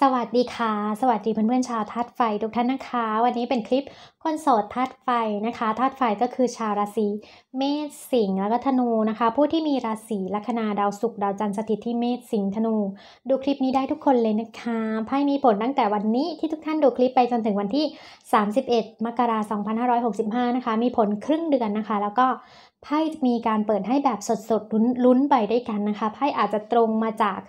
สวัสดีค่ะ สวัสดีเพื่อนๆชาวธาตุไฟทุกท่านนะคะ วันนี้เป็นคลิปคนโสดธาตุไฟนะคะธาตุไฟก็คือชาวราศีเมษสิงห์แล้วก็ธนูนะคะ ผู้ที่มีราศีลัคนาดาวศุกร์ดาวจันทร์สถิตที่เมษสิงห์ธนู ดูคลิปนี้ได้ทุกคนเลยนะคะไพ่มีผลตั้งแต่วันนี้ที่ทุกท่านดูคลิปไปจนถึงวันที่ 31 มกราคม2565 นะคะ มีผลครึ่งเดือนนะคะ แล้วก็ไพ่มีการเปิดให้แบบสดๆลุ้นๆไปด้กันนะคะไพ่อาจจะตรงมาจาก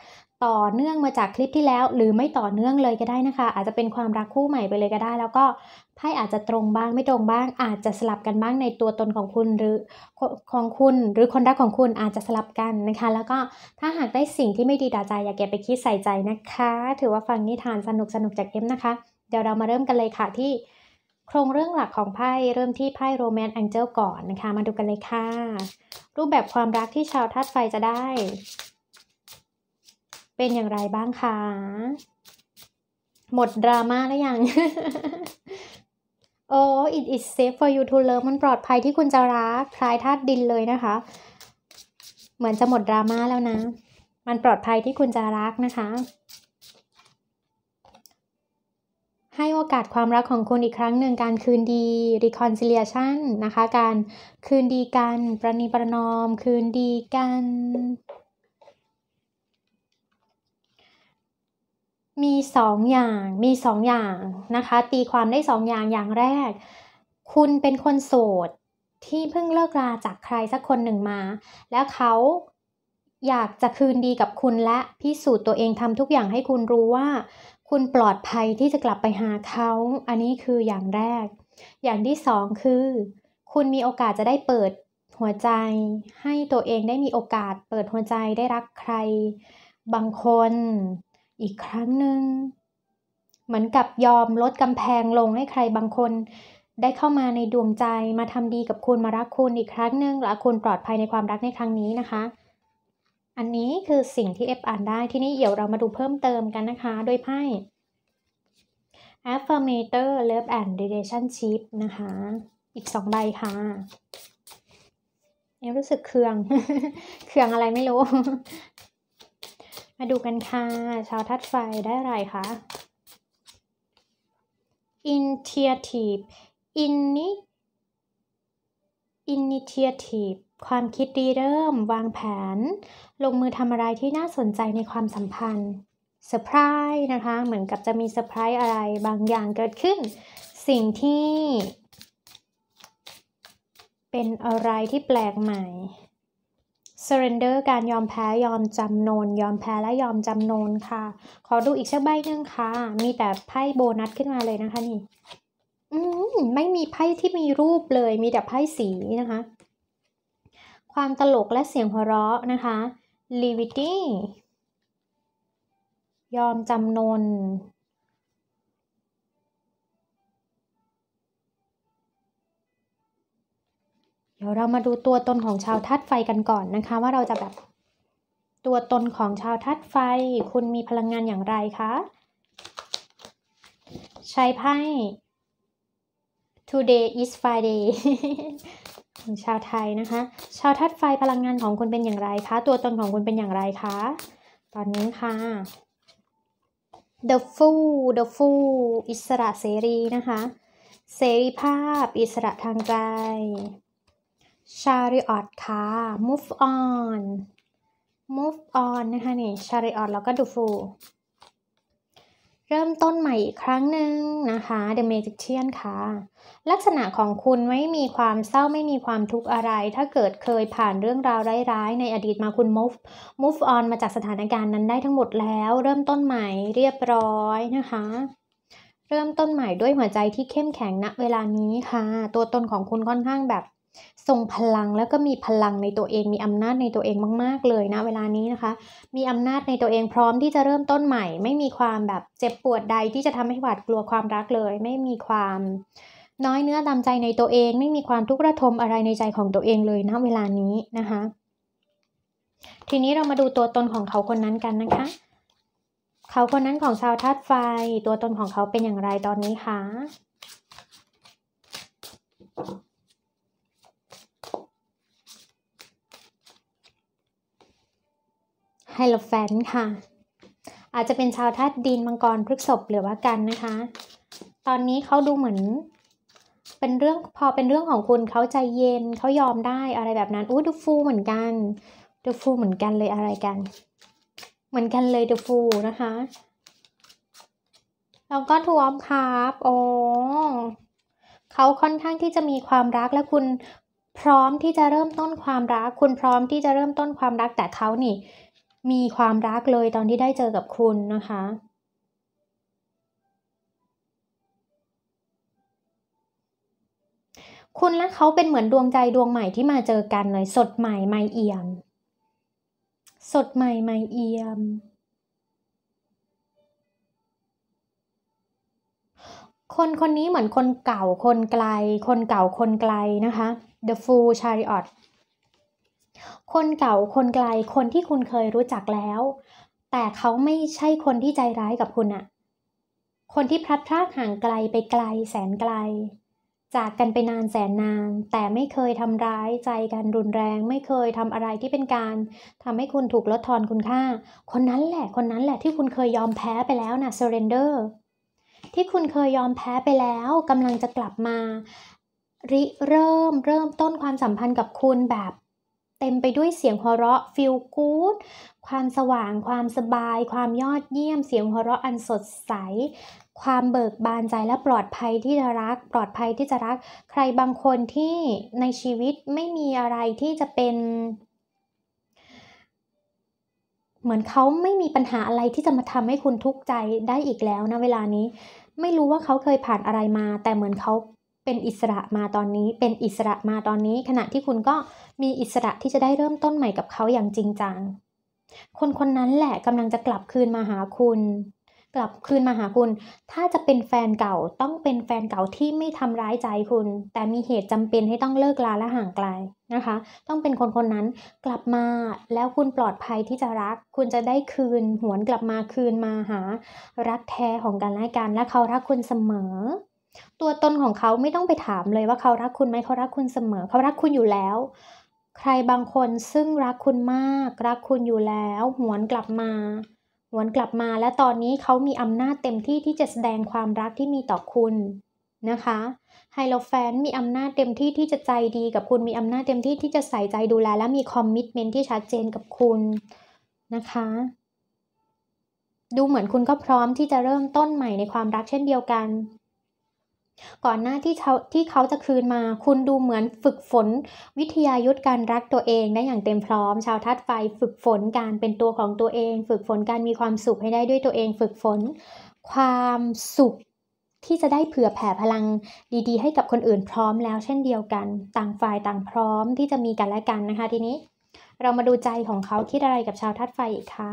ต่อเนื่องมาจากคลิปที่แล้ว หรือไม่ต่อเนื่องเลยก็ได้นะคะ อาจจะเป็นความรักคู่ใหม่ไปเลยก็ได้ แล้วก็ไพ่อาจจะตรงบ้างไม่ตรงบ้าง อาจจะสลับกันบ้างในตัวตนของคุณหรือของคุณหรือคนรักของคุณอาจจะสลับกันนะคะ แล้วก็ถ้าหากได้สิ่งที่ไม่ดีด่าใจอย่าเก็บไปคิดใส่ใจนะคะ ถือว่าฟังนิทานสนุกสนุกจากเอ็มนะคะ เดี๋ยวเรามาเริ่มกันเลยค่ะที่ โครงเรื่องหลักของไพ่เริ่มที่ไพ่โรแมนต์แองเจิลก่อนนะคะมาดูกันเลยค่ะ รูปแบบความรักที่ชาวธาตุไฟจะได้เป็นอย่างไรบ้างคะ หมดดราม่าแล้วยังโอ้ it is safe for you to love มันปลอดภัยที่คุณจะรัก คลายธาตุดินเลยนะคะ เหมือนจะหมดดราม่าแล้วนะ มันปลอดภัยที่คุณจะรักนะคะ ให้โอกาสความรักของคุณอีกครั้งหนึ่งการคืนดี reconciliation นะคะ การคืนดีกัน ประนีประนอม คืนดีกันมี2ออย่าง มี2ออย่างนะคะ ตีความได้2ออย่างอย่างแรก คุณเป็นคนโสดที่เพิ่งเลิกราจากใครสักคนหนึ่งมา แล้วเขาอยากจะคืนดีกับคุณและพิสูจน์ตัวเองทำทุกอย่างให้คุณรู้ว่า คุณปลอดภัยที่จะกลับไปหาเขา อันนี้คืออย่างแรก อย่างที่สองคือ คุณมีโอกาสจะได้เปิดหัวใจ ให้ตัวเองได้มีโอกาสเปิดหัวใจได้รักใครบางคนอีกครั้งหนึ่ง เหมือนกับยอมลดกำแพงลงให้ใครบางคนได้เข้ามาในดวงใจมาทำดีกับคุณมารักคุณอีกครั้งหนึ่งและคุณปลอดภัยในความรักในครั้งนี้นะคะ อันนี้คือสิ่งที่เอฟอ่านได้ที่นี่เดี๋ยวเรามาดูเพิ่มเติมกันนะคะ โดยไพ่ affirmator love and relationship นะคะ อีกสองใบค่ะ เอฟรู้สึกเคือง เคืองอะไรไม่รู้มาดูกันค่ะ ชาวทัดไฟได้อะไรคะ initiative ini initiative ความคิดดีเริ่ม วางแผน ลงมือทำอะไรที่น่าสนใจในความสัมพันธ์ surprise นะคะ เหมือนกับจะมี surprise อะไรบางอย่างเกิดขึ้น สิ่งที่เป็นอะไรที่แปลกใหม่ surrender การยอมแพ้ยอมจำนนยอมแพ้และยอมจำนนค่ะ ขอดูอีกสักใบหนึ่งค่ะ มีแต่ไพ่โบนัสขึ้นมาเลยนะคะนี่อืมไม่มีไพ่ที่มีรูปเลย มีแต่ไพ่สีนะคะ ความตลกและเสียงหัวเราะนะคะ l i v i t y ยอมจำนนเดี๋ยวเรามาดูตัวตนของชาวธาตุไฟกันก่อนนะคะว่าเราจะแบบตัวตนของชาวธาตุไฟคุณมีพลังงานอย่างไร คะใช้ไพ่ today is Friday ของชาวไทยนะคะ ชาวธาตุไฟพลังงานของคุณเป็นอย่างไรคะตัวตนของคุณเป็นอย่างไรคะตอนนี้ค่ะ the fool the fool อิสระเสรีนะคะเสรีภาพอิสระทางใจชาริออตค่ะ move on move on นะคะนี่ชาริออตแล้วก็ดูฟูเริ่มต้นใหม่อีกครั้งหนึ่งนะคะ The Magician ค่ะลักษณะของคุณไม่มีความเศร้าไม่มีความทุกข์อะไร ถ้าเกิดเคยผ่านเรื่องราวร้ายๆในอดีตมาคุณ move move on มาจากสถานการณ์นั้นได้ทั้งหมดแล้ว เริ่มต้นใหม่เรียบร้อยนะคะ เริ่มต้นใหม่ด้วยหัวใจที่เข้มแข็งณเวลานี้ค่ะ ตัวตนของคุณค่อนข้างแบบทรงพลังแล้วก็มีพลังในตัวเองมีอำนาจในตัวเองมากๆเลยนะเวลานี้นะคะ มีอำนาจในตัวเองพร้อมที่จะเริ่มต้นใหม่ ไม่มีความแบบเจ็บปวดใดที่จะทำให้หวาดกลัวความรักเลย ไม่มีความน้อยเนื้อตามใจในตัวเองไม่มีความทุกข์ระทมอะไรในใจของตัวเองเลยนะเวลานี้นะคะ ทีนี้เรามาดูตัวตนของเขาคนนั้นกันนะคะ เขาคนนั้นของชาวธาตุไฟตัวตนของเขาเป็นอย่างไรตอนนี้คะไฮโลแฟนค่ะ อาจจะเป็นชาวธาตุดินมังกรพฤกษบหรือว่ากันนะคะ ตอนนี้เขาดูเหมือน เป็นเรื่องพอเป็นเรื่องของคุณเขาใจเย็นเขายอมได้อะไรแบบนั้นอู้ดูฟูเหมือนกัน ดูฟูเหมือนกันเลยอะไรกันเหมือนกันเลยดูฟูนะคะแล้วก็ทวมครับโอ้เขาค่อนข้างที่จะมีความรักและคุณพร้อมที่จะเริ่มต้นความรักคุณพร้อมที่จะเริ่มต้นความรักแต่เขานี่มีความรักเลยตอนที่ได้เจอกับคุณนะคะ คุณและเขาเป็นเหมือนดวงใจดวงใหม่ที่มาเจอกันเลย สดใหม่ไม่เอี่ยม สดใหม่ไม่เอี่ยม คนคนนี้เหมือนคนเก่าคนไกล คนเก่าคนไกลนะคะ The Fool Chariot คนเก่า คนไกล คนที่คุณเคยรู้จักแล้ว แต่เขาไม่ใช่คนที่ใจร้ายกับคุณอะคนที่พลัดพรากห่างไกลไปไกลแสนไกล จากกันไปนานแสนนาน แต่ไม่เคยทำร้ายใจกันรุนแรง ไม่เคยทำอะไรที่เป็นการทำให้คุณถูกลดทอนคุณค่า คนนั้นแหละ คนนั้นแหละที่คุณเคยยอมแพ้ไปแล้วนะ surrender ที่คุณเคยยอมแพ้ไปแล้วกำลังจะกลับมาริเริ่มเริ่มต้นความสัมพันธ์กับคุณแบบเต็มไปด้วยเสียงหัวเราะฟิลกู๊ด ความสว่าง ความสบาย ความยอดเยี่ยม เสียงหัวเราะอันสดใส ความเบิกบานใจและปลอดภัยที่จะรัก ปลอดภัยที่จะรัก ใครบางคนที่ในชีวิตไม่มีอะไรที่จะเป็น เหมือนเขาไม่มีปัญหาอะไรที่จะมาทำให้คุณทุกข์ใจได้อีกแล้วนะเวลานี้ ไม่รู้ว่าเขาเคยผ่านอะไรมา แต่เหมือนเขาเป็นอิสระมาตอนนี้ เป็นอิสระมาตอนนี้ ขณะที่คุณก็มีอิสระที่จะได้เริ่มต้นใหม่กับเขาอย่างจริงจัง คนคนนั้นแหละกำลังจะกลับคืนมาหาคุณ กลับคืนมาหาคุณ ถ้าจะเป็นแฟนเก่าต้องเป็นแฟนเก่าที่ไม่ทำร้ายใจคุณ แต่มีเหตุจำเป็นให้ต้องเลิกลาและห่างไกลนะคะ ต้องเป็นคนคนนั้นกลับมาแล้วคุณปลอดภัยที่จะรัก คุณจะได้คืนหวนกลับมาคืนมาหา รักแท้ของกันและกันและเขารักคุณเสมอตัวตนของเขาไม่ต้องไปถามเลยว่าเขารักคุณไหมเขารักคุณเสมอ เขารักคุณอยู่แล้ว ใครบางคนซึ่งรักคุณมาก รักคุณอยู่แล้วหวนกลับมา หวนกลับมาและตอนนี้เขามีอำนาจเต็มที่ที่จะแสดงความรักที่มีต่อคุณนะคะไฮโลแฟนมีอำนาจเต็มที่ที่จะใจดีกับคุณ มีอำนาจเต็มที่ที่จะใส่ใจดูแลและมีคอมมิชเมนที่ชัดเจนกับคุณนะคะ ดูเหมือนคุณก็พร้อมที่จะเริ่มต้นใหม่ในความรักเช่นเดียวกันก่อนหน้าที่เขาที่เขาจะคืนมาคุณดูเหมือนฝึกฝน วิทยายุทธการรักตัวเอง ได้อย่างเต็มพร้อม ชาวทัดไฟฝึกฝนการเป็นตัวของตัวเอง ฝึกฝนการมีความสุขให้ได้ด้วยตัวเอง ฝึกฝน ความสุขที่จะได้เผื่อแผ่พลังดี ๆ ให้กับคนอื่นพร้อมแล้ว เช่นเดียวกัน ต่างฝ่ายต่างพร้อมที่จะมีกันและกันนะคะทีนี้ เรามาดูใจของเขาคิดอะไรกับชาวทัดไฟอีกคะ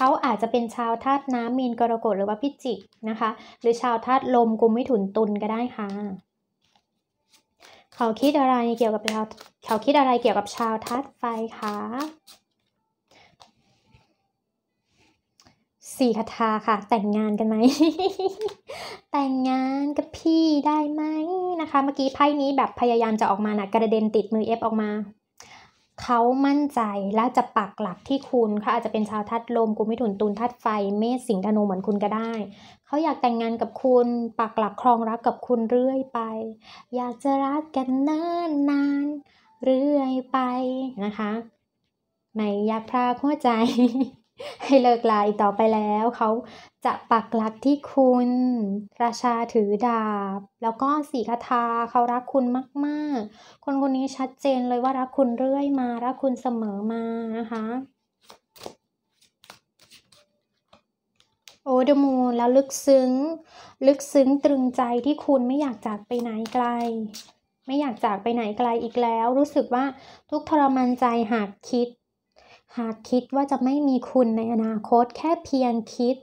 เขาอาจจะเป็นชาวธาตุน้ำมีนกรกฎหรือว่าพิจิกนะคะ หรือชาวธาตุลมกุมมิถุนตุลก็ได้ค่ะเขาคิดอะไรเกี่ยวกับชาวเขาคิดอะไรเกี่ยวกับชาวธาตุไฟคะสี่คาถาค่ะ แต่งงานกันไหม แต่งงานกับพี่ได้ไหมนะคะ เมื่อกี้ไพ่นี้แบบพยายามจะออกมานะกระเด็นติดมือเอฟออกมาเขามั่นใจและจะปักหลักที่คุณเขาอาจจะเป็นชาวทัดลมกุมิถุนตุลทัดไฟเมษสิงห์ธนูเหมือนคุณก็ได้ เขาอยากแต่งงานกับคุณ ปักหลักครองรักกับคุณเรื่อยไป อยากจะรักกันเนิ่นนานเรื่อยไปนะคะไม่อยากพรากหัวใจให้เลิกลาอีกต่อไปแล้วเขาจะปักหลักที่คุณ ราชาถือดาบ แล้วก็สีคาทาเขารักคุณมากๆ คนคนนี้ชัดเจนเลยว่ารักคุณเรื่อยมา รักคุณเสมอมานะคะโอเดมูแล้วลึกซึ้งลึกซึ้งตรึงใจที่คุณไม่อยากจากไปไหนไกล ไม่อยากจากไปไหนไกลอีกแล้วรู้สึกว่าทุกทรมานใจหากคิดหากคิดว่าจะไม่มีคุณในอนาคตแค่เพียงคิด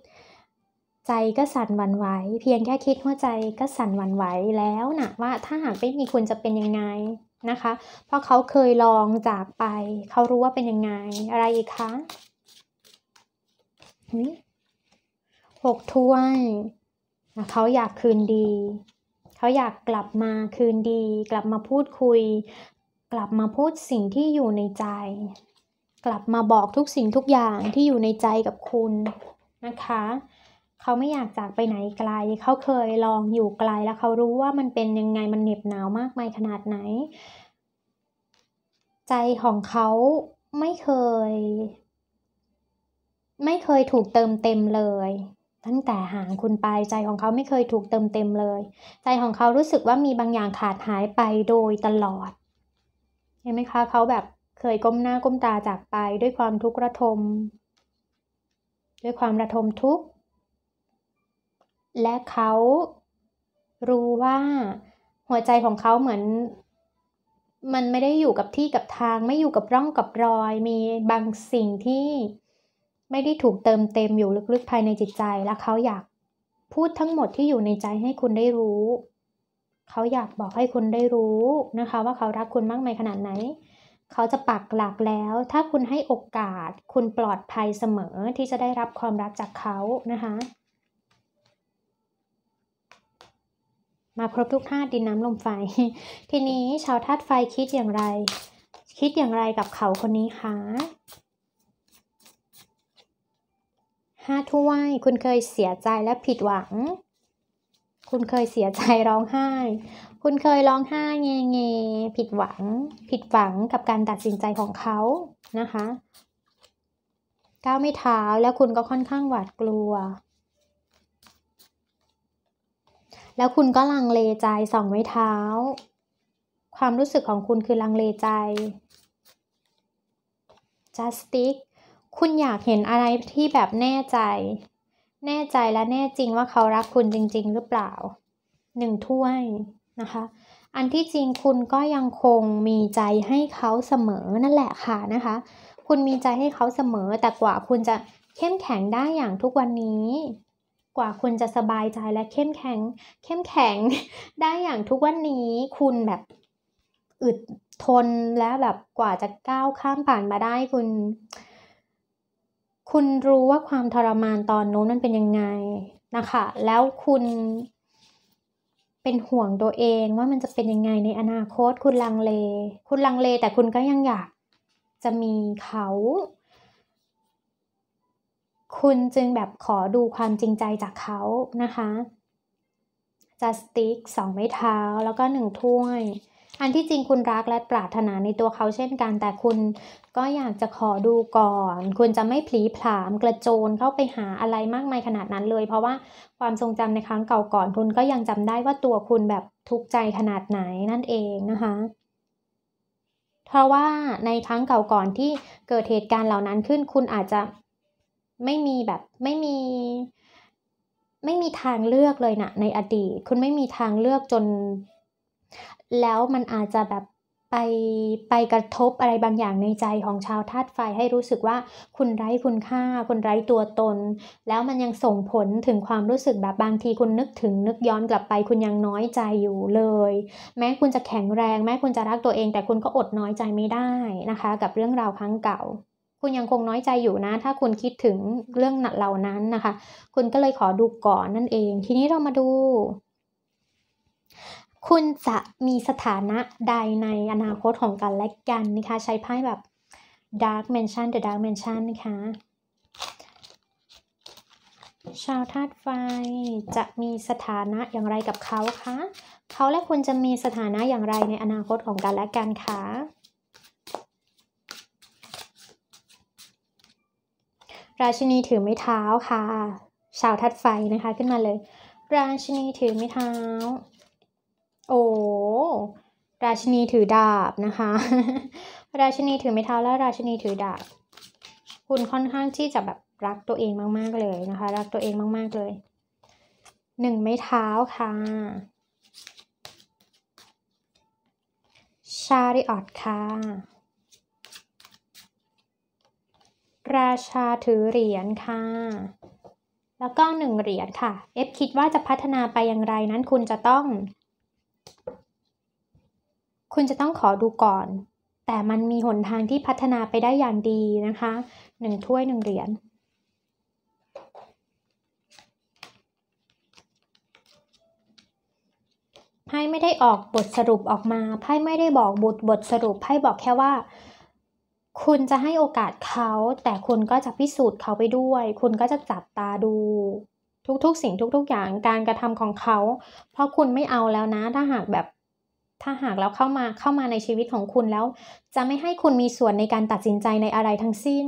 ใจก็สั่นวันไหวเพียงแค่คิดหัวใจก็สั่นวันไหวแล้วนะว่าถ้าหากไม่มีคุณจะเป็นยังไงนะคะ เพราะเขาเคยลองจากไป เขารู้ว่าเป็นยังไงอะไรอีกคะหกถ้วยเขาอยากคืนดี เขาอยากกลับมาคืนดี กลับมาพูดคุย กลับมาพูดสิ่งที่อยู่ในใจกลับมาบอกทุกสิ่งทุกอย่างที่อยู่ในใจกับคุณนะคะ เขาไม่อยากจากไปไหนไกล เขาเคยลองอยู่ไกลแล้วเขารู้ว่ามันเป็นยังไง มันเหน็บหนาวมากมายขนาดไหน ใจของเขาไม่เคย ไม่เคยถูกเติมเต็มเลย ตั้งแต่ห่างคุณไปใจของเขาไม่เคยถูกเติมเต็มเลย ใจของเขารู้สึกว่ามีบางอย่างขาดหายไปโดยตลอด เห็นไหมคะเขาแบบเคยก้มหน้าก้มตาจากไปด้วยความทุกข์ระทม ด้วยความระทมทุกข์ และเขารู้ว่า หัวใจของเขาเหมือน มันไม่ได้อยู่กับที่กับทาง ไม่อยู่กับร่องกับรอย มีบางสิ่งที่ไม่ได้ถูกเติมเต็มอยู่ลึก ๆภายในจิตใจ และเขาอยากพูดทั้งหมดที่อยู่ในใจให้คุณได้รู้ เขาอยากบอกให้คุณได้รู้นะคะ ว่าเขารักคุณมากมายขนาดไหนเขาจะปักหลักแล้ว ถ้าคุณให้โอกาส คุณปลอดภัยเสมอที่จะได้รับความรักจากเขานะคะ มาครบทุกธาตุดินน้ำลมไฟ ทีนี้ชาวธาตุไฟคิดอย่างไร คิดอย่างไรกับเขาคนนี้คะห้าทุวยคุณเคยเสียใจและผิดหวังคุณเคยเสียใจร้องไห้ คุณเคยร้องไห้เงเงผิดหวัง ผิดหวังกับการตัดสินใจของเขา นะคะ ก้าวไม่เท้า แล้วคุณก็ค่อนข้างหวาดกลัว แล้วคุณก็ลังเลใจส่องไม้เท้า ความรู้สึกของคุณคือลังเลใจ just stick คุณอยากเห็นอะไรที่แบบแน่ใจแน่ใจและแน่จริงว่าเขารักคุณจริง ๆ หรือเปล่าหนึ่งถ้วยนะคะ อันที่จริงคุณก็ยังคงมีใจให้เขาเสมอนั่นแหละค่ะนะคะ คุณมีใจให้เขาเสมอ แต่กว่าคุณจะเข้มแข็งได้อย่างทุกวันนี้ กว่าคุณจะสบายใจและเข้มแข็งเข้มแข็งได้อย่างทุกวันนี้คุณแบบอึดทนและแบบกว่าจะก้าวข้ามผ่านมาได้คุณคุณรู้ว่าความทรมานตอนนู้นมันเป็นยังไงนะคะ แล้วคุณเป็นห่วงตัวเองว่ามันจะเป็นยังไงในอนาคต คุณลังเล คุณลังเลแต่คุณก็ยังอยากจะมีเขา คุณจึงแบบขอดูความจริงใจจากเขานะคะจัสติกสองไม้เท้าแล้วก็หนึ่งถ้วยอันที่จริงคุณรักและปรารถนาในตัวเขาเช่นกันแต่คุณก็อยากจะขอดูก่อน คุณจะไม่ผลีผามกระโจนเข้าไปหาอะไรมากมายขนาดนั้นเลย เพราะว่าความทรงจำในครั้งเก่าก่อนคุณก็ยังจำได้ว่าตัวคุณแบบทุกข์ใจขนาดไหนนั่นเองนะคะเพราะว่าในครั้งเก่าก่อนที่เกิดเหตุการณ์เหล่านั้นขึ้น คุณอาจจะไม่มีแบบไม่มี ไม่มีทางเลือกเลยนะในอดีตคุณไม่มีทางเลือกจนแล้วมันอาจจะแบบไปไปกระทบอะไรบางอย่างในใจของชาวธาตุไฟให้รู้สึกว่าคุณไร้คุณค่า คุณไร้ตัวตน แล้วมันยังส่งผลถึงความรู้สึกแบบบางทีคุณนึกถึงนึกย้อนกลับไป คุณยังน้อยใจอยู่เลย แม้คุณจะแข็งแรง แม้คุณจะรักตัวเองแต่คุณก็อดน้อยใจไม่ได้นะคะ กับเรื่องราวครั้งเก่า คุณยังคงน้อยใจอยู่นะ ถ้าคุณคิดถึงเรื่องหนักเหล่านั้นนะคะ คุณก็เลยขอดูก่อนนั่นเอง ทีนี้เรามาดูคุณจะมีสถานะใดในอนาคตของกันและกันนะคะใช้ไพ่แบบ Dark Mansion The Dark Mansion นะคะชาวธาตุไฟจะมีสถานะอย่างไรกับเขาคะเขาและคุณจะมีสถานะอย่างไรในอนาคตของกันและกันคะราชินีถือไม้เท้าค่ะ ชาวทัดไฟนะคะขึ้นมาเลย ราชินีถือไม้เท้าโอ้ราชินีถือดาบนะคะราชินีถือไม้เท้าและราชินีถือดาบคุณค่อนข้างที่จะแบบรักตัวเองมากๆเลยนะคะรักตัวเองมากๆเลยหนึ่งไม้เท้าค่ะชาริออตค่ะราชาถือเหรียญค่ะแล้วก็หนึ่งเหรียญค่ะเอฟคิดว่าจะพัฒนาไปอย่างไรนั้นคุณจะต้องคุณจะต้องขอดูก่อน แต่มันมีหนทางที่พัฒนาไปได้อย่างดีนะคะ หนึ่งถ้วยหนึ่งเหรียญ ไพ่ไม่ได้ออกบทสรุปออกมา ไพ่ไม่ได้บอกบทบทสรุป ไพ่บอกแค่ว่า คุณจะให้โอกาสเขา แต่คุณก็จะพิสูจน์เขาไปด้วย คุณก็จะจับตาดูทุกๆ สิ่งทุกๆอย่างการกระทำของเขา เพราะคุณไม่เอาแล้วนะ ถ้าหากแบบถ้าหากเราเข้ามาเข้ามาในชีวิตของคุณแล้ว จะไม่ให้คุณมีส่วนในการตัดสินใจในอะไรทั้งสิ้น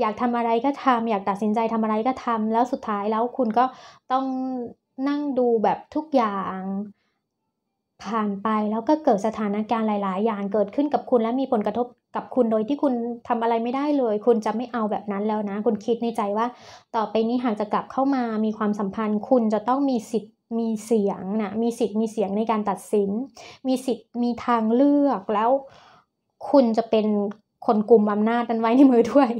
อยากทำอะไรก็ทำอยากตัดสินใจทำอะไรก็ทำแล้วสุดท้ายแล้วคุณก็ต้องนั่งดูแบบทุกอย่างผ่านไปแล้วก็เกิดสถานการณ์หลายๆ อย่างเกิดขึ้นกับคุณและมีผลกระทบกับคุณโดยที่คุณทำอะไรไม่ได้เลย คุณจะไม่เอาแบบนั้นแล้วนะ คุณคิดในใจว่า ต่อไปนี้หากจะกลับเข้ามามีความสัมพันธ์ คุณจะต้องมีสิทธิมีเสียงนะมีสิทธิ์มีเสียงในการตัดสิน มีสิทธิ์มีทางเลือกแล้ว คุณจะเป็นคนกลุ่มอำนาจนั้นไว้ในมือด้วย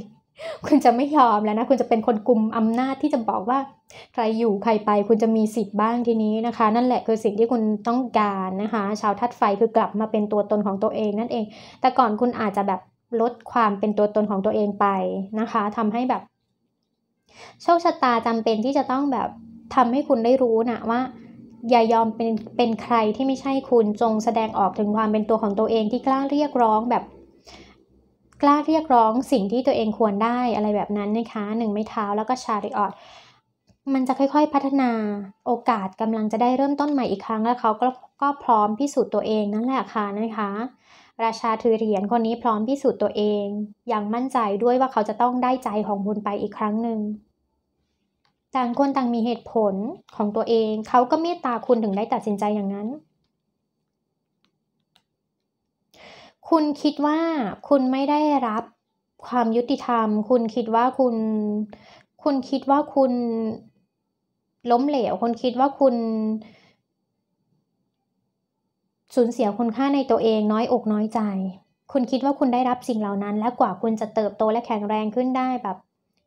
คุณจะไม่ยอมแล้วนะ คุณจะเป็นคนกลุ่มอำนาจที่จะบอกว่า ใครอยู่ใครไป คุณจะมีสิทธิ์บ้างทีนี้นะคะ นั่นแหละคือสิ่งที่คุณต้องการนะคะ ชาวทัดไฟคือกลับมาเป็นตัวตนของตัวเองนั่นเอง แต่ก่อนคุณอาจจะแบบลดความเป็นตัวตนของตัวเองไปนะคะ ทำให้แบบโชคชะตาจำเป็นที่จะต้องแบบทำให้คุณได้รู้นะว่าอย่ายอมเป็นเป็นใครที่ไม่ใช่คุณจงแสดงออกถึงความเป็นตัวของตัวเองที่กล้าเรียกร้องแบบ กล้าเรียกร้องสิ่งที่ตัวเองควรได้อะไรแบบนั้นนะคะหนึ่งไม้เท้าแล้วก็ชาริออดมันจะค่อยๆ พัฒนาโอกาสกำลังจะได้เริ่มต้นใหม่อีกครั้ง แล้วเขาก็ก็พร้อมพิสูจน์ตัวเองนั่นแหละค่ะนะคะ ราชาถือเหรียญคนนี้พร้อมพิสูจน์ตัวเอง อย่างมั่นใจด้วยว่าเขาจะต้องได้ใจของคุณไปอีกครั้งหนึ่งต่างคน ต่างมีเหตุผลของตัวเอง เขาก็เมตตาคุณถึงได้ตัดสินใจอย่างนั้น คุณคิดว่าคุณไม่ได้รับความยุติธรรม คุณคิดว่าคุณ คุณคิดว่าคุณล้มเหลว คุณคิดว่าคุณ สูญเสียคุณค่าในตัวเองน้อยอกน้อยใจ คุณคิดว่าคุณได้รับสิ่งเหล่านั้นและกว่าคุณจะเติบโตและแข็งแรงขึ้นได้แบบ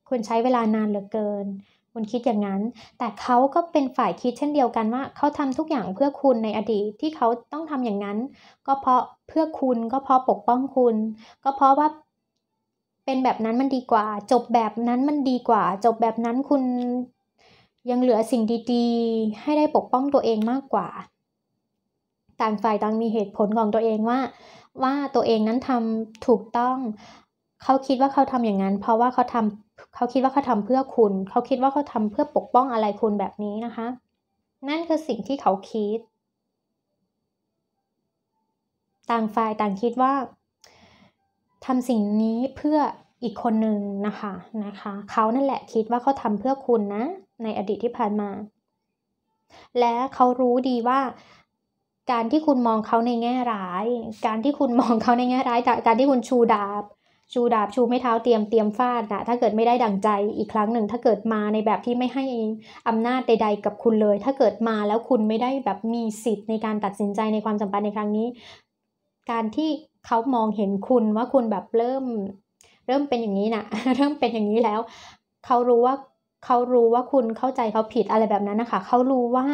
คุณใช้เวลานานเหลือเกินคุณคิดอย่างนั้น แต่เขาก็เป็นฝ่ายคิดเช่นเดียวกันว่า เขาทำทุกอย่างเพื่อคุณในอดีตที่เขาต้องทำอย่างนั้น ก็เพราะเพื่อคุณก็เพราะปกป้องคุณ ก็เพราะว่าเป็นแบบนั้นมันดีกว่า จบแบบนั้นมันดีกว่า จบแบบนั้นคุณยังเหลือสิ่งดีๆ ให้ได้ปกป้องตัวเองมากกว่าต่างฝ่ายต่างมีเหตุผลของตัวเองว่าว่าตัวเองนั้นทำถูกต้อง เขาคิดว่าเขาทำอย่างนั้น เพราะว่าเขาทำเขาคิดว่าเขาทำเพื่อคุณ เขาคิดว่าเขาทำเพื่อปกป้องอะไรคุณแบบนี้นะคะ นั่นคือสิ่งที่เขาคิด ต่างฝ่ายต่างคิดว่าทำสิ่งนี้เพื่ออีกคนหนึ่งนะคะ นะคะ เขานั่นแหละคิดว่าเขาทำเพื่อคุณนะในอดีตที่ผ่านมา และเขารู้ดีว่า การที่คุณมองเขาในแง่ร้าย การที่คุณมองเขาในแง่ร้าย การที่คุณชูดาบชูดาบชูไม่เท้าเตรียมเตรียมฟาดนะถ้าเกิดไม่ได้ดั่งใจอีกครั้งหนึ่ง ถ้าเกิดมาในแบบที่ไม่ให้อำนาจใดๆกับคุณเลย ถ้าเกิดมาแล้วคุณไม่ได้แบบมีสิทธิ์ในการตัดสินใจในความสัมพันธ์ในครั้งนี้ การที่เขามองเห็นคุณว่าคุณแบบเริ่ม เริ่มเป็นอย่างนี้นะเริ่มเป็นอย่างนี้แล้ว เขารู้ว่าเขารู้ว่าคุณเข้าใจเขาผิดอะไรแบบนั้นนะคะเขารู้ว่า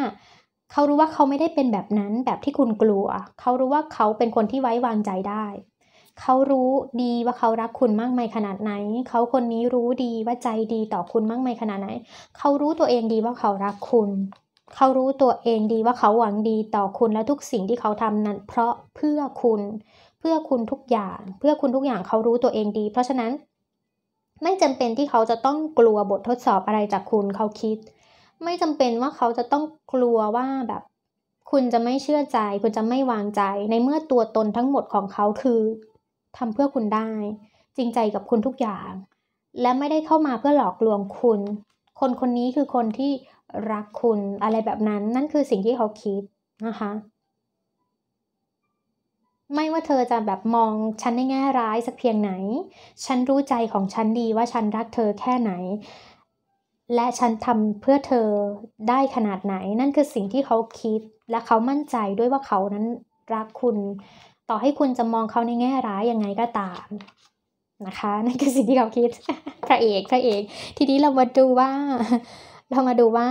เขารู้ว่าเขาไม่ได้เป็นแบบนั้นแบบที่คุณกลัวเขารู้ว่าเขาเป็นคนที่ไว้วางใจได้เขารู้ดีว่าเขารักคุณมากไหมขนาดไหน เขาคนนี้รู้ดีว่าใจดีต่อคุณมากไหมขนาดไหน เขารู้ตัวเองดีว่าเขารักคุณ เขารู้ตัวเองดีว่าเขาหวังดีต่อคุณและทุกสิ่งที่เขาทำนั้นเพราะเพื่อคุณ เพื่อคุณทุกอย่าง เพื่อคุณทุกอย่างเขารู้ตัวเองดี เพราะฉะนั้น ไม่จำเป็นที่เขาจะต้องกลัวบททดสอบอะไรจากคุณเขาคิด ไม่จำเป็นว่าเขาจะต้องกลัวว่าแบบ คุณจะไม่เชื่อใจ คุณจะไม่วางใจ ในเมื่อตัวตนทั้งหมดของเขาคือทำเพื่อคุณได้จริงใจกับคุณทุกอย่าง และไม่ได้เข้ามาเพื่อหลอกลวงคุณ คนคนนี้คือคนที่รักคุณอะไรแบบนั้นนั่นคือสิ่งที่เขาคิดนะคะไม่ว่าเธอจะแบบมองฉันในแง่ร้ายสักเพียงไหน ฉันรู้ใจของฉันดีว่าฉันรักเธอแค่ไหน และฉันทำเพื่อเธอได้ขนาดไหน นั่นคือสิ่งที่เขาคิดและเขามั่นใจด้วยว่าเขานั้นรักคุณต่อให้คุณจะมองเขาในแง่ร้ายยังไงก็ตามนะคะนั่นคือสิ่งที่เขาคิด พระเอก พระเอก ทีนี้เรามาดูว่าเรามาดูว่า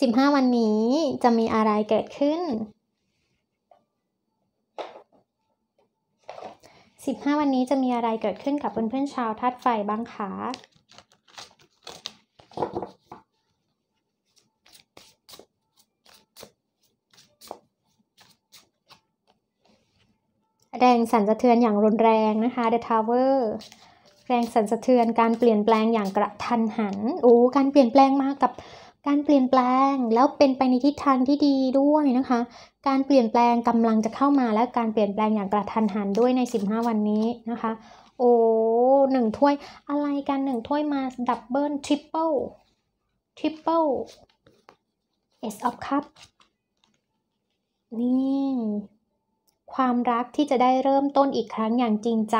สิบห้าวันนี้จะมีอะไรเกิดขึ้นสิบห้าวันนี้จะมีอะไรเกิดขึ้นกับเพื่อนเพื่อนชาวธาตุไฟบ้างคะแรงสั่นสะเทือนอย่างรุนแรงนะคะ The Tower แรงสั่นสะเทือนการเปลี่ยนแปลงอย่างกระทันหัน โอ้ การเปลี่ยนแปลงมากกับการเปลี่ยนแปลงแล้วเป็นไปในทิศทางที่ดีด้วยนะคะ การเปลี่ยนแปลงกำลังจะเข้ามาและการเปลี่ยนแปลงอย่างกระทันหันด้วยใน 15 วันนี้นะคะ โอ้หนึ่งถ้วยอะไรกันหนึ่งถ้วยมาดับเบิลทริปเปิลทริปเปิลเอสออฟคัพนี่ความรักที่จะได้เริ่มต้นอีกครั้งอย่างจริงใจ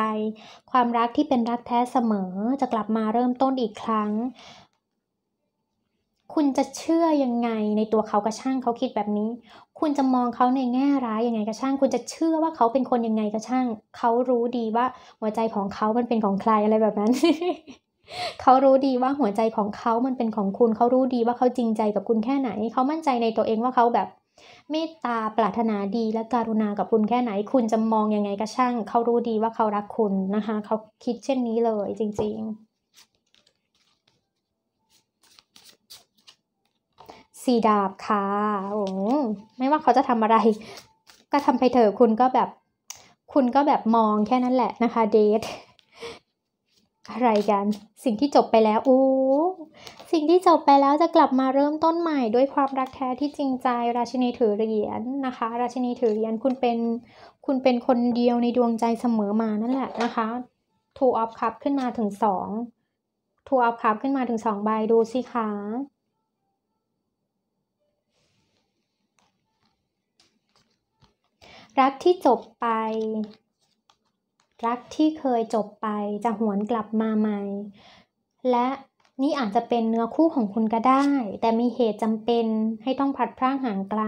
ความรักที่เป็นรักแท้เสมอจะกลับมาเริ่มต้นอีกครั้ง คุณจะเชื่อยังไงในตัวเขากระช่าง เขาคิดแบบนี้ คุณจะมองเขาในแง่ร้ายยังไงกระช่าง คุณจะเชื่อว่าเขาเป็นคนยังไงกระช่าง เขารู้ดีว่าหัวใจของเขา มันเป็นของใครอะไรแบบนั้น เขารู้ดีว่าหัวใจของเขา มันเป็นของคุณ เขารู้ดีว่าเขาจริงใจกับคุณแค่ไหนเขามั่นใจในตัวเองว่าเขาแบบเมตตาปรารถนาดีและการุณากับคุณแค่ไหนคุณจะมองยังไงก็ช่างเขารู้ดีว่าเขารักคุณนะคะ เขาคิดเช่นนี้เลยจริง ๆ สีดาบค่ะโอ้ไม่ว่าเขาจะทำอะไร ก็ทำไปเถอะคุณก็แบบ คุณก็แบบมองแค่นั้นแหละนะคะเดทอะไรกันสิ่งที่จบไปแล้วโอ้สิ่งที่จบไปแล้วจะกลับมาเริ่มต้นใหม่ด้วยความรักแท้ที่จริงใจราชินีถือเหรียญนนะคะ ราชินีถือเหรียญคุณเป็นคุณเป็นคนเดียวในดวงใจเสมอมานั่นแหละนะคะ two of cup ขึ้นมาถึงสอง two of cup ขึ้นมาถึงสองใบดูสิคะ รักที่จบไป รักที่เคยจบไปจะหวนกลับมาใหม่ และนี่อาจจะเป็นเนื้อคู่ของคุณก็ได้ แต่มีเหตุจำเป็นให้ต้องพัดพรางห่างไกล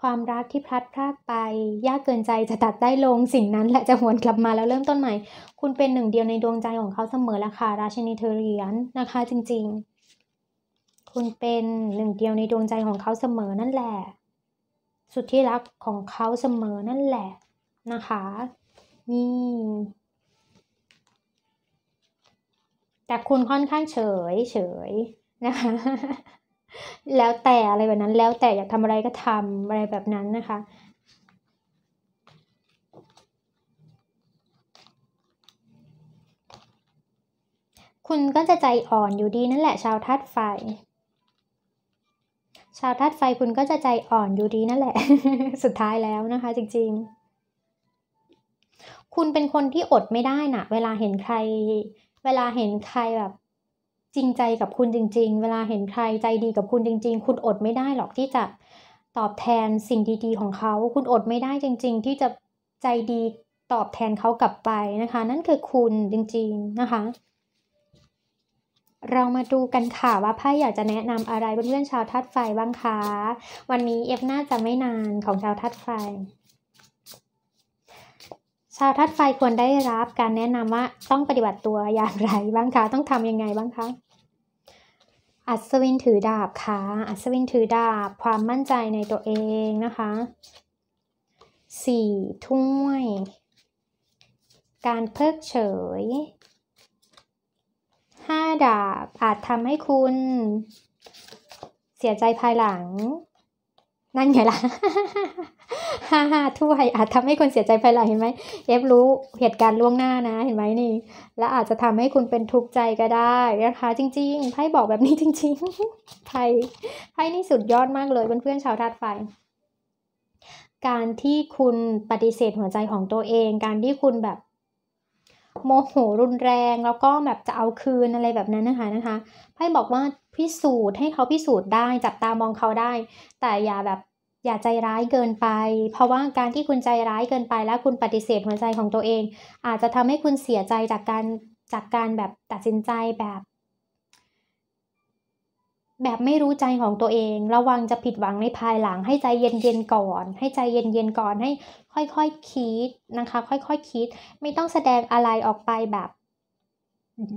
ความรักที่พลัดพรากไป ยากเกินใจจะตัดได้ลงสิ่งนั้นแหละจะหวนกลับมาแล้วเริ่มต้นใหม่ คุณเป็นหนึ่งเดียวในดวงใจของเขาเสมอละค่ะราชินีเทเรียนนะคะ จริงๆ คุณเป็นหนึ่งเดียวในดวงใจของเขาเสมอนั่นแหละ สุดที่รักของเขาเสมอนั่นแหละนะคะ นี่แต่คุณค่อนข้างเฉยเฉยนะคะ แล้วแต่อะไรแบบนั้น แล้วแต่อยากทำอะไรก็ทำอะไรแบบนั้นนะคะ คุณก็จะใจอ่อนอยู่ดีนั่นแหละ ชาวธาตุไฟ ชาวธาตุไฟคุณก็จะใจอ่อนอยู่ดีนั่นแหละ สุดท้ายแล้วนะคะจริงๆ คุณเป็นคนที่อดไม่ได้นะ่ะ เวลาเห็นใครเวลาเห็นใครแบบจริงใจกับคุณจริงๆ เวลาเห็นใครใจดีกับคุณจริง ๆ คุณอดไม่ได้หรอกที่จะตอบแทนสิ่งดีๆ ของเขาคุณอดไม่ได้จริงๆที่จะใจดีตอบแทนเขากลับไปนะคะ นั่นคือคุณจริง ๆนะคะ เรามาดูกันค่ะว่าไพ่อยากจะแนะนำอะไรเพื่อนๆชาวทัดไฟบ้างคะวันนี้เอฟน่าจะไม่นานของชาวทัดไฟชาวธาตุไฟควรได้รับการแนะนำว่าต้องปฏิบัติตัวอย่างไรบ้างคะต้องทํำยังไงบ้างคะ อัศวินถือดาบคะ่ะ อัศวินถือดาบความมั่นใจในตัวเองนะคะสี่ถ้วย การเพิกเฉยห้าดาบอาจทำให้คุณ เสียใจภายหลังนั่นไงล่ะห้าห้าถ้วยอาจทำให้คนเสียใจภายหลังเห็นไหม เอฟรู้เหตุการณ์ล่วงหน้านะเห็นไหมนี่ และอาจจะทำให้คุณเป็นทุกข์ใจก็ได้นะคะจริงๆไพ่บอกแบบนี้จริงๆไพ่ไพ่นี่สุดยอดมากเลยเพื่อนๆชาวธาตุไฟ การที่คุณปฏิเสธหัวใจของตัวเอง การที่คุณแบบโมโหรุนแรงแล้วก็แบบจะเอาคืนอะไรแบบนั้นนะคะนะคะไพ่บอกว่าพิสูจน์ให้เขาพิสูจน์ได้ จับตามองเขาได้ แต่อย่าแบบอย่าใจร้ายเกินไป เพราะว่าการที่คุณใจร้ายเกินไปแล้วคุณปฏิเสธหัวใจของตัวเอง อาจจะทำให้คุณเสียใจจากการจากการแบบตัดสินใจแบบแบบไม่รู้ใจของตัวเองระวังจะผิดหวังในภายหลัง ให้ใจเย็นๆก่อน ให้ใจเย็นๆก่อนให้ค่อยๆคคิดนะคะ ค่อยๆคคิด ไม่ต้องแสดงอะไรออกไปแบบ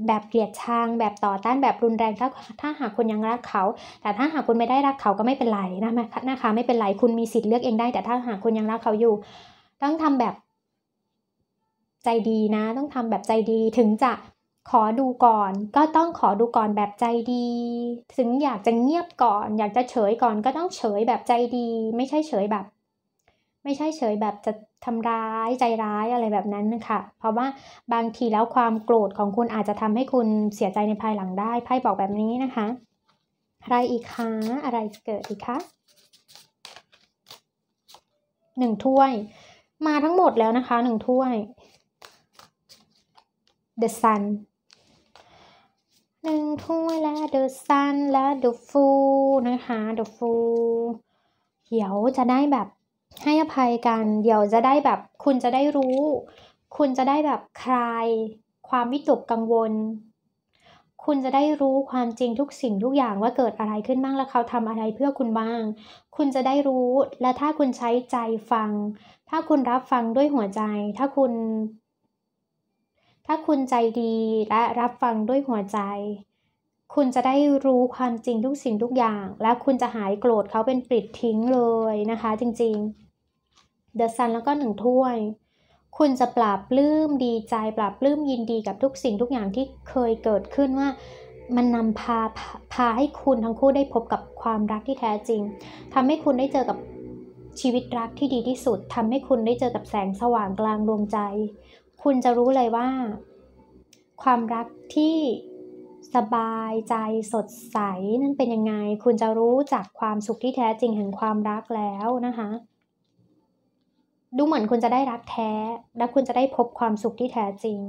แบบเกลียดชังแบบต่อต้านแบบรุนแรง ถ้าถ้าหากคุณยังรักเขา แต่ถ้าหากคุณไม่ได้รักเขาก็ไม่เป็นไรนะคะนะคะไม่เป็นไรคุณมีสิทธิ์เลือกเองได้แต่ถ้าหากคุณยังรักเขาอยู่ ต้องทำแบบใจดีนะ ต้องทำแบบใจดีถึงจะขอดูก่อนก็ต้องขอดูก่อนแบบใจดีถึงอยากจะเงียบก่อนอยากจะเฉยก่อนก็ต้องเฉยแบบใจดี ไม่ใช่เฉยแบบ ไม่ใช่เฉยแบบจะทำร้ายใจร้ายอะไรแบบนั้นนะคะเพราะว่าบางทีแล้วความโกรธของคุณอาจจะทำให้คุณเสียใจในภายหลังได้ไพ่บอกแบบนี้นะคะอะไรอีกคะอะไรเกิดอีกคะหนึ่งถ้วย มาทั้งหมดแล้วนะคะหนึ่งถ้วย The Sun หนึ่งถ้วยและเดอะซันและเดอะฟูนะคะเดอะฟูเดี๋ยวจะได้แบบให้อภัยกัน เดี๋ยวจะได้แบบคุณจะได้รู้ คุณจะได้แบบคลายความวิตกกังวล คุณจะได้รู้ความจริงทุกสิ่งทุกอย่างว่าเกิดอะไรขึ้นบ้างแล้วเขาทำอะไรเพื่อคุณบ้าง คุณจะได้รู้ และถ้าคุณใช้ใจฟัง ถ้าคุณรับฟังด้วยหัวใจ ถ้าคุณถ้าคุณใจดีและรับฟังด้วยหัวใจ คุณจะได้รู้ความจริงทุกสิ่งทุกอย่าง และคุณจะหายโกรธเขาเป็นปลิดทิ้งเลยนะคะจริงๆ The Sun แล้วก็หนึ่งถ้วย คุณจะปราบปลื้มดีใจ ปราบปลื้มยินดีกับทุกสิ่งทุกอย่างที่เคยเกิดขึ้นว่า มันนำพาพาให้คุณทั้งคู่ได้พบกับความรักที่แท้จริง ทำให้คุณได้เจอกับชีวิตรักที่ดีที่สุดทำให้คุณได้เจอกับแสงสว่างกลางดวงใจคุณจะรู้เลยว่า ความรักที่สบายใจสดใส นั่นเป็นยังไง คุณจะรู้จากความสุขที่แท้จริงแห่งความรักแล้วนะคะ ดูเหมือนคุณจะได้รักแท้ และคุณจะได้พบความสุขที่แท้จริง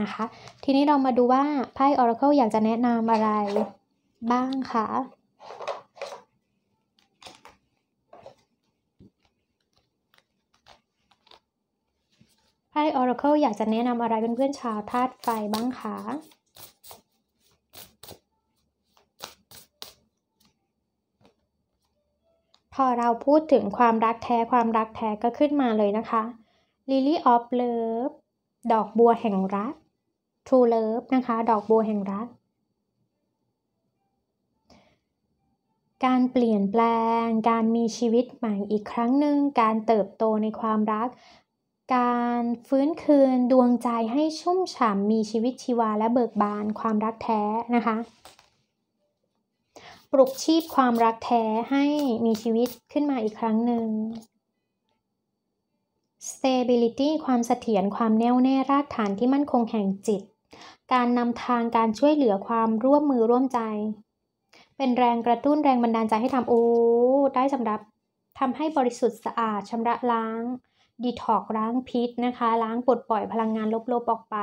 นะคะ ทีนี้เรามาดูว่าไพ่อร์เคิลอยากจะแนะนำอะไรบ้างคะไพ่ o r เ c ิลอยากจะแนะนำอะไรเเพื่อนๆชาวธาตุไฟบ้างคะ พอเราพูดถึงความรักแท้ความรักแท้ก็ขึ้นมาเลยนะคะ Lily of Love ดอกบัวแห่งรัก True Love นะคะ ดอกบัวแห่งรัก การเปลี่ยนแปลง การมีชีวิตใหม่อีกครั้งหนึ่งการเติบโตในความรักการฟื้นคืนดวงใจให้ชุ่มฉ่ำมีชีวิตชีวาและเบิกบานความรักแท้ นะคะปลุกชีพความรักแท้ให้มีชีวิตขึ้นมาอีกครั้งหนึ่ง stability ความเสถียรความแน่วแน่รากฐานที่มั่นคงแห่งจิต การนำทางการช่วยเหลือความร่วมมือร่วมใจ เป็นแรงกระตุ้นแรงบันดาลใจให้ทำโอ้ ได้สำหรับทำให้บริสุทธิ์สะอาดชำระล้างดีท็อกล้างพิษนะคะล้างปลดปล่อยพลังงานลบๆออกไป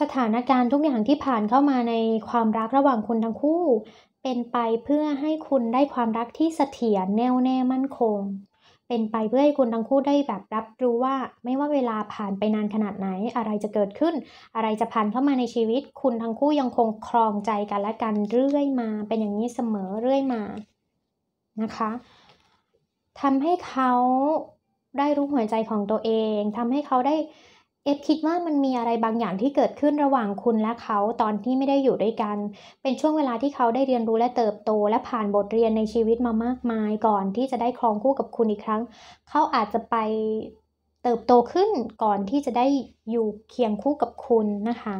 สถานการณ์ทุกอย่างที่ผ่านเข้ามาในความรักระหว่างคุณทั้งคู่ เป็นไปเพื่อให้คุณได้ความรักที่เสถียรแน่วแน่มั่นคงเป็นไปเพื่อให้คุณทั้งคู่ได้แบบรับรู้ว่าไม่ว่าเวลาผ่านไปนานขนาดไหนอะไรจะเกิดขึ้น อะไรจะผ่านเข้ามาในชีวิต คุณทั้งคู่ยังคงครองใจกันและกันเรื่อยมา เป็นอย่างนี้เสมอเรื่อยมานะคะทำให้เขาได้รู้หัวใจของตัวเองทำให้เขาได้เอฟคิดว่ามันมีอะไรบางอย่างที่เกิดขึ้นระหว่างคุณและเขาตอนที่ไม่ได้อยู่ด้วยกัน เป็นช่วงเวลาที่เขาได้เรียนรู้และเติบโต และผ่านบทเรียนในชีวิตมามากมายก่อนที่จะได้ครองคู่กับคุณอีกครั้ง เขาอาจจะไปเติบโตขึ้นก่อนที่จะได้อยู่เคียงคู่กับคุณนะคะ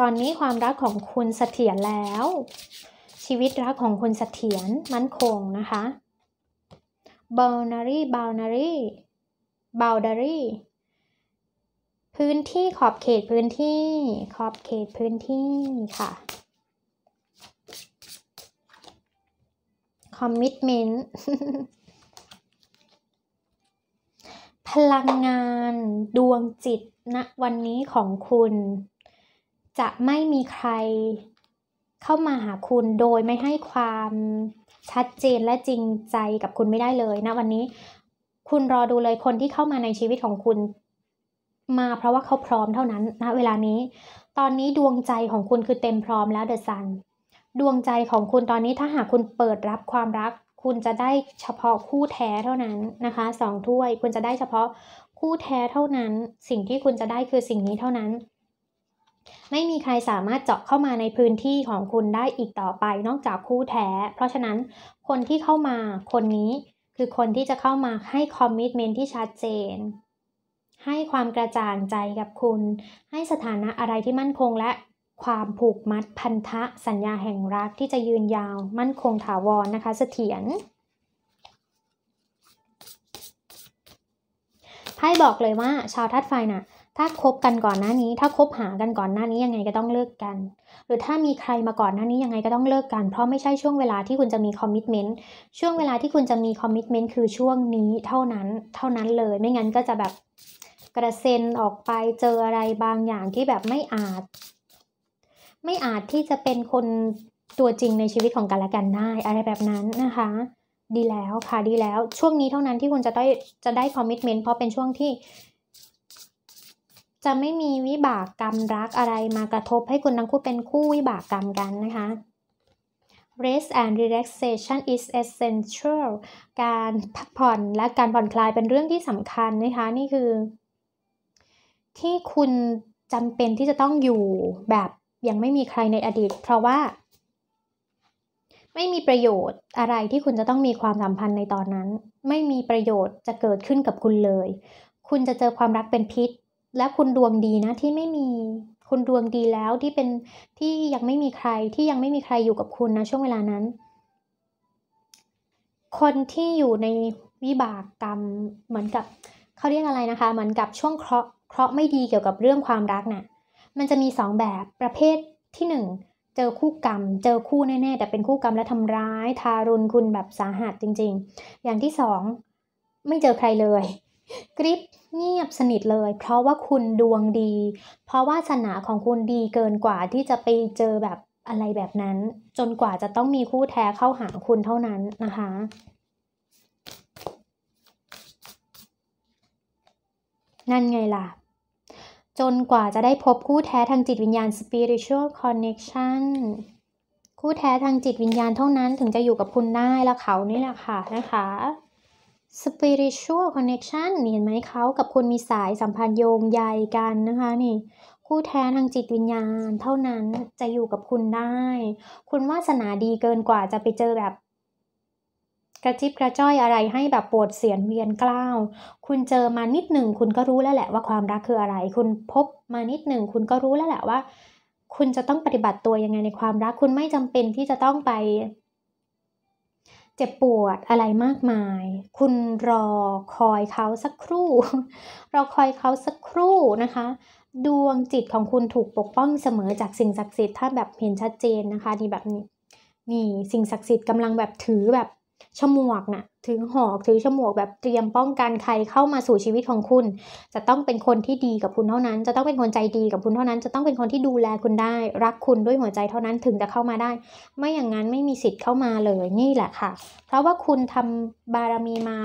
ตอนนี้ความรักของคุณเสถียรแล้ว ชีวิตรักของคุณเสถียรมั่นคงนะคะ boundary boundary boundary พื้นที่ขอบเขตพื้นที่ ขอบเขตพื้นที่ค่ะ commitment พลังงานดวงจิตณนะวันนี้ของคุณ จะไม่มีใครเข้ามาหาคุณโดยไม่ให้ความชัดเจนและจริงใจกับคุณไม่ได้เลยนะวันนี้คุณรอดูเลยคนที่เข้ามาในชีวิตของคุณ มาเพราะว่าเขาพร้อมเท่านั้นณนะเวลานี้ ตอนนี้ดวงใจของคุณคือเต็มพร้อมแล้วเดอะซัน ดวงใจของคุณตอนนี้ถ้าหากคุณเปิดรับความรัก คุณจะได้เฉพาะคู่แท้เท่านั้นนะคะสองถ้วยคุณจะได้เฉพาะคู่แท้เท่านั้น สิ่งที่คุณจะได้คือสิ่งนี้เท่านั้น ไม่มีใครสามารถเจาะเข้ามาในพื้นที่ของคุณได้อีกต่อไป นอกจากคู่แท้ เพราะฉะนั้นคนที่เข้ามาคนนี้คือคนที่จะเข้ามาให้คอมมิชเมนที่ชัดเจน ให้ความกระจ่างใจกับคุณ ให้สถานะอะไรที่มั่นคงและความผูกมัดพันธะ สัญญาแห่งรักที่จะยืนยาว มั่นคงถาวรนนะคะเสถียรไพ่บอกเลยว่าชาวทัดไฟนะ่ะ ถ้าคบกันก่อนหน้านี้ ถ้าคบหากันก่อนหน้านี้ยังไงก็ต้องเลิกกันหรือถ้ามีใครมาก่อนหน้านี้ยังไงก็ต้องเลิกกันเพราะไม่ใช่ช่วงเวลาที่คุณจะมีคอมมิชเมนต์ช่วงเวลาที่คุณจะมีคอมมิชเมนต์คือช่วงนี้เท่านั้น เท่านั้นเลยไม่งั้นก็จะแบบกระเซ็นออกไปเจออะไรบางอย่างที่แบบไม่อาจ ไม่อาจที่จะเป็นคนตัวจริงในชีวิตของกันและกันได้อะไรแบบนั้นนะคะดีแล้วค่ะดีแล้วช่วงนี้เท่านั้นที่คุณจะได้จะได้คอมมิชเมนต์เพราะเป็นช่วงที่จะไม่มีวิบากกรรมรักอะไรมากระทบให้คุณทั้งคู่เป็นคู่วิบากกรรมกันนะคะ Rest and relaxation is essential การพักผ่อนและการผ่อนคลายเป็นเรื่องที่สำคัญนะคะ นี่คือ ที่คุณจำเป็นที่จะต้องอยู่แบบยังไม่มีใครในอดีต เพราะว่า ไม่มีประโยชน์อะไรที่คุณจะต้องมีความสัมพันธ์ในตอนนั้น ไม่มีประโยชน์จะเกิดขึ้นกับคุณเลย คุณจะเจอความรักเป็นพิษและคุณดวงดีนะที่ไม่มีคุณดวงดีแล้วที่เป็นที่ยังไม่มีใครที่ยังไม่มีใครอยู่กับคุณนะช่วงเวลานั้น คนที่อยู่ในวิบากกรรมเหมือนกับเขาเรียกอะไรนะคะเหมือนกับช่วงเคราะห์เคราะห์ไม่ดีเกี่ยวกับเรื่องความรักนะ่ะมันจะมี 2 แบบประเภทที่ 1 เจอคู่กรรมเจอคู่แน่ๆแต่เป็นคู่กรรม และทำร้าย ทารุณคุณแบบสาหัสจริงๆ อย่างที่ 2 ไม่เจอใครเลยกริบเงียบสนิทเลย เพราะว่าคุณดวงดี เพราะวาสนาของคุณดีเกินกว่าที่จะไปเจอแบบอะไรแบบนั้น จนกว่าจะต้องมีคู่แท้เข้าหาคุณเท่านั้นนะคะนั่นไงล่ะ จนกว่าจะได้พบคู่แท้ทางจิตวิญญาณ spiritual connection คู่แท้ทางจิตวิญญาณเท่านั้นถึงจะอยู่กับคุณได้ละเขานี่แหละค่ะนะคะปิริตชั a ว c คอนเนคชันเห็นไหมเขากับคุณมีสายสัมพันธ์โยงใยกันนะคะนี่คู่แท้ทางจิตวิญญาณ เท่านั้นจะอยู่กับคุณได้ คุณวาสนาดีเกินกว่าจะไปเจอแบบ กระจิบกระจ้อยอะไรให้แบบปวดเสียนเวียนกล้าวคุณเจอมานิดหนึ่งคุณก็รู้แล้วแหละว่าความรักคืออะไร คุณพบมานิดหนึ่งคุณก็รู้แล้วแหละว่า คุณจะต้องปฏิบัติตัวยังไงในความรัก คุณไม่จำเป็นที่จะต้องไปเจ็บปวดอะไรมากมาย คุณรอคอยเขาสักครู่ รอคอยเขาสักครู่นะคะ ดวงจิตของคุณถูกปกป้องเสมอจากสิ่งศักดิ์สิทธิ์ถ้าแบบเห็นชัดเจนนะคะดีแบบนี้นี่สิ่งศักดิ์สิทธิ์กำลังแบบถือแบบชมวกนะ่ะถึงหอกถือฉมวกแบบเตรียมป้องกันใครเข้ามาสู่ชีวิตของคุณ จะต้องเป็นคนที่ดีกับคุณเท่านั้น จะต้องเป็นคนใจดีกับคุณเท่านั้น จะต้องเป็นคนที่ดูแลคุณได้ รักคุณด้วยหัวใจเท่านั้นถึงจะเข้ามาได้ ไม่อย่างนั้นไม่มีสิทธิ์เข้ามาเลยนี่แหละค่ะ เพราะว่าคุณทำบารมีมา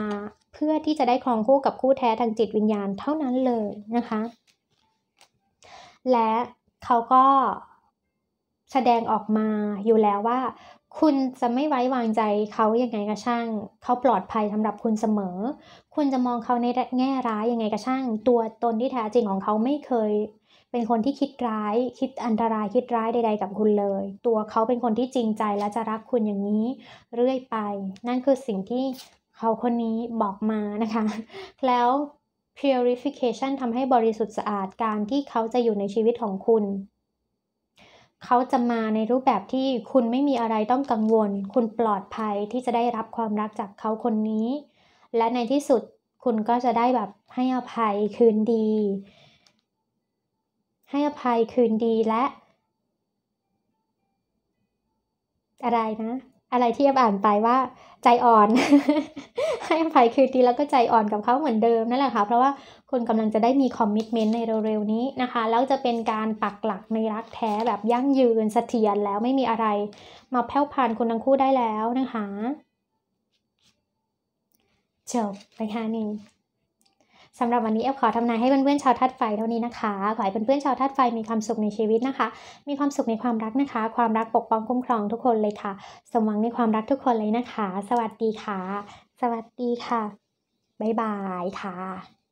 เพื่อที่จะได้ครองคู่กับคู่แท้ทางจิตวิญญาณเท่านั้นเลยนะคะ และเขาก็แสดงออกมาอยู่แล้วว่าคุณจะไม่ไว้วางใจเขายังไงก็ช่างเขาปลอดภัยสำหรับคุณเสมอ คุณจะมองเขาในแง่ร้ายยังไงก็ช่างตัวตนที่แท้จริงของเขาไม่เคย เป็นคนที่คิดร้าย คิดอันตราย คิดร้ายใดๆกับคุณเลย ตัวเขาเป็นคนที่จริงใจและจะรักคุณอย่างนี้ เรื่อยไป นั่นคือสิ่งที่เขาคนนี้บอกมานะคะ แล้ว purification ทำให้บริสุทธิ์สะอาดการที่เขาจะอยู่ในชีวิตของคุณเขาจะมาในรูปแบบที่คุณไม่มีอะไรต้องกังวล คุณปลอดภัยที่จะได้รับความรักจากเขาคนนี้ และในที่สุดคุณก็จะได้แบบให้อภัยคืนดี ให้อภัยคืนดีและ อะไรนะอะไรที่อ่านไปว่าใจอ่อน ให้อภัยคือดีแล้วก็ใจอ่อนกับเขาเหมือนเดิมนั่นแหละค่ะ เพราะว่าคุณกำลังจะได้มีคอมมิชเมนต์ในเร็วๆนี้นะคะ แล้วจะเป็นการปักหลักในรักแท้แบบยั่งยืนเสถียรแล้วไม่มีอะไร มาแพ้วผ่านคุณทั้งคู่ได้แล้วนะคะจบไปค่ะนี่สำหรับวันนี้แอลขอทำนายให้เพื่อนๆชาวทัดไฟเท่านี้นะคะ ขอให้เพื่อนๆชาวทัดไฟมีความสุขในชีวิตนะคะ มีความสุขในความรักนะคะ ความรักปกป้องคุ้มครองทุกคนเลยค่ะ สมหวังในความรักทุกคนเลยนะคะ สวัสดีค่ะ สวัสดีค่ะบ๊ายบายค่ะ